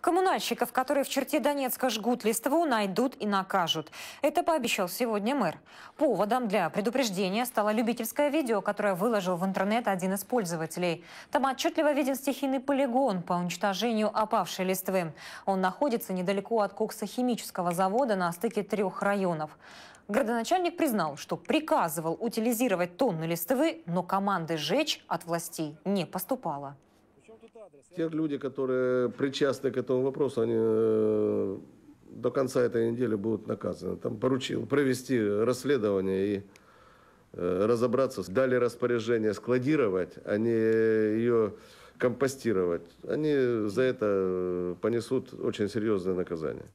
Коммунальщиков, которые в черте Донецка жгут листву, найдут и накажут. Это пообещал сегодня мэр. Поводом для предупреждения стало любительское видео, которое выложил в интернет один из пользователей. Там отчетливо виден стихийный полигон по уничтожению опавшей листвы. Он находится недалеко от коксохимического завода на стыке трех районов. Городоначальник признал, что приказывал утилизировать тонны листвы, но команды «Жечь» от властей не поступало. Те люди, которые причастны к этому вопросу, они э, до конца этой недели будут наказаны. Там поручил провести расследование и э, разобраться. Дали распоряжение складировать, а не ее компостировать. Они за это э, понесут очень серьезное наказание.